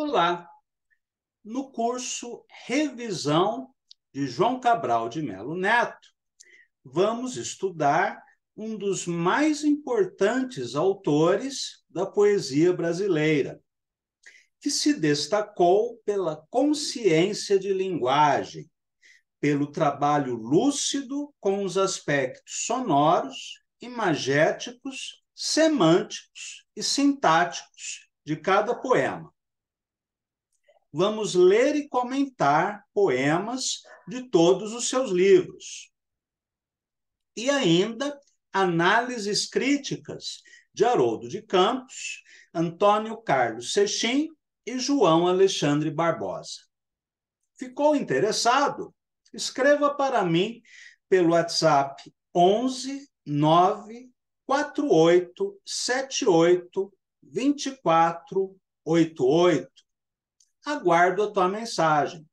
Olá! No curso Revisão de João Cabral de Melo Neto, vamos estudar um dos mais importantes autores da poesia brasileira, que se destacou pela consciência de linguagem, pelo trabalho lúcido com os aspectos sonoros, imagéticos, semânticos e sintáticos de cada poema vamos ler e comentar poemas de todos os seus livros. E ainda análises críticas de Haroldo de Campos, Antônio Carlos Sechim e João Alexandre Barbosa. Ficou interessado? Escreva para mim pelo WhatsApp 11 9 48 78 24 88 Aguardo a tua mensagem.